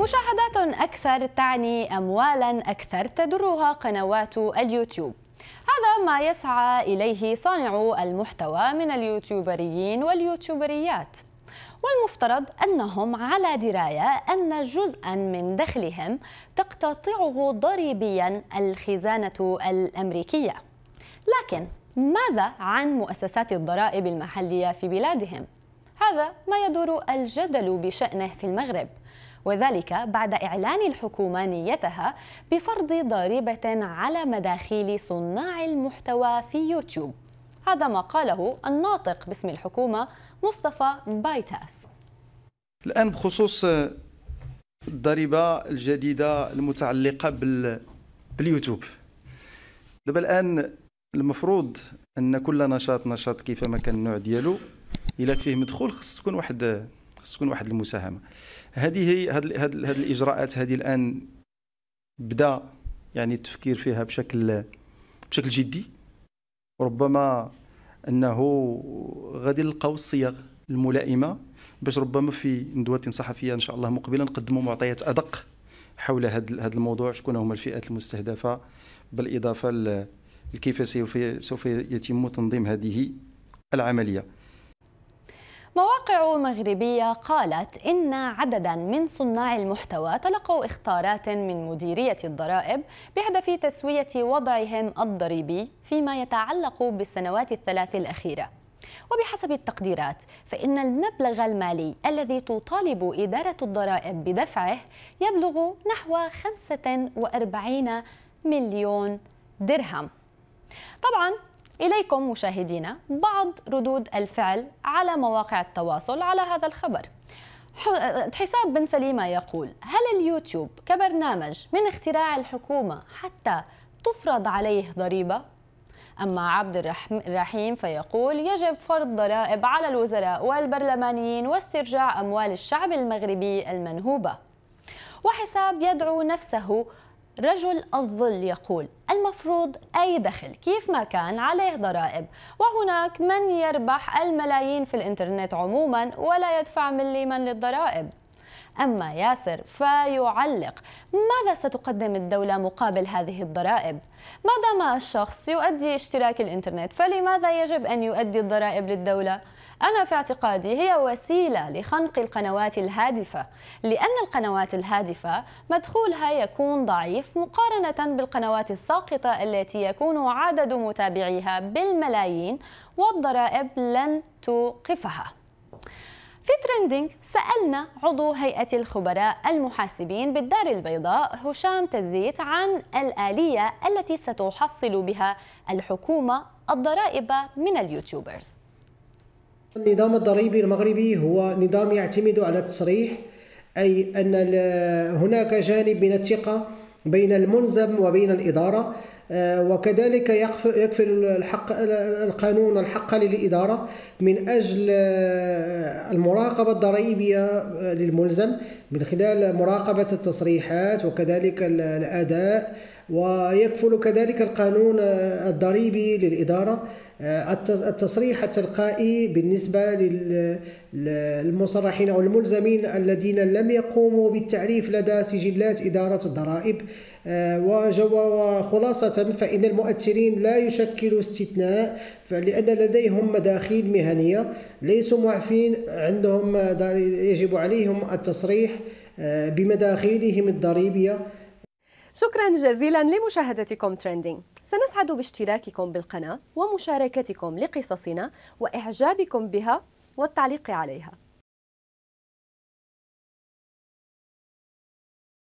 مشاهدات أكثر تعني أموالا أكثر تدرها قنوات اليوتيوب هذا ما يسعى إليه صانع المحتوى من اليوتيوبريين واليوتيوبريات والمفترض أنهم على دراية أن جزءا من دخلهم تقتطعه ضريبيا الخزانة الأمريكية لكن ماذا عن مؤسسات الضرائب المحلية في بلادهم؟ هذا ما يدور الجدل بشأنه في المغرب وذلك بعد إعلان الحكومة نيتها بفرض ضريبة على مداخيل صناع المحتوى في يوتيوب هذا ما قاله الناطق باسم الحكومة مصطفى بايتاس الآن بخصوص الضريبة الجديدة المتعلقة باليوتيوب دابا الآن المفروض أن كل نشاط نشاط كيفما كان النوع ديالو إلا فيه مدخول خص تكون واحد خص تكون واحد المساهمه هذه هي هذه الاجراءات هذه الان بدا يعني التفكير فيها بشكل بشكل جدي ربما انه غادي نلقاو الصيغ الملائمه باش ربما في ندوه صحفيه ان شاء الله مقبله نقدموا معطيات ادق حول هذا الموضوع شكون هما الفئات المستهدفه بالاضافه لكيف سوف يتم تنظيم هذه العمليه مواقع مغربية قالت إن عددا من صناع المحتوى تلقوا اختارات من مديرية الضرائب بهدف تسوية وضعهم الضريبي فيما يتعلق بالسنوات الثلاث الأخيرة وبحسب التقديرات فإن المبلغ المالي الذي تطالب إدارة الضرائب بدفعه يبلغ نحو 45 مليون درهم طبعا إليكم مشاهدينا بعض ردود الفعل على مواقع التواصل على هذا الخبر حساب بن سليمة يقول هل اليوتيوب كبرنامج من اختراع الحكومة حتى تفرض عليه ضريبة؟ أما عبد الرحيم فيقول يجب فرض ضرائب على الوزراء والبرلمانيين واسترجاع أموال الشعب المغربي المنهوبة وحساب يدعو نفسه رجل الظل يقول المفروض أي دخل كيف ما كان عليه ضرائب وهناك من يربح الملايين في الإنترنت عموما ولا يدفع مليما للضرائب أما ياسر فيعلق ماذا ستقدم الدولة مقابل هذه الضرائب؟ ما دام الشخص يؤدي اشتراك الإنترنت فلماذا يجب أن يؤدي الضرائب للدولة؟ أنا في اعتقادي هي وسيلة لخنق القنوات الهادفة لأن القنوات الهادفة مدخولها يكون ضعيف مقارنة بالقنوات الساقطة التي يكون عدد متابعيها بالملايين والضرائب لن توقفها في ترندنج سألنا عضو هيئة الخبراء المحاسبين بالدار البيضاء هشام تزيت عن الآلية التي ستحصل بها الحكومة الضرائب من اليوتيوبرز النظام الضريبي المغربي هو نظام يعتمد على التصريح أي أن هناك جانب من الثقة بين الملزم وبين الإدارة آه، وكذلك يكفل الحق القانون الحق للإدارة من أجل آه، المراقبة الضريبية آه، للملزم من خلال مراقبة التصريحات وكذلك الأداء ويكفل كذلك القانون الضريبي للإدارة آه، التصريح التلقائي بالنسبة للمصرحين أو الملزمين الذين لم يقوموا بالتعريف لدى سجلات إدارة الضرائب آه، وخلاصة فإن المؤثرين لا يشكلوا استثناء لأن لديهم مداخيل مهنية ليسوا معفين عندهم يجب عليهم التصريح آه، بمداخيلهم الضريبية شكرا جزيلا لمشاهدتكم ترندينج سنسعد باشتراككم بالقناة ومشاركتكم لقصصنا وإعجابكم بها والتعليق عليها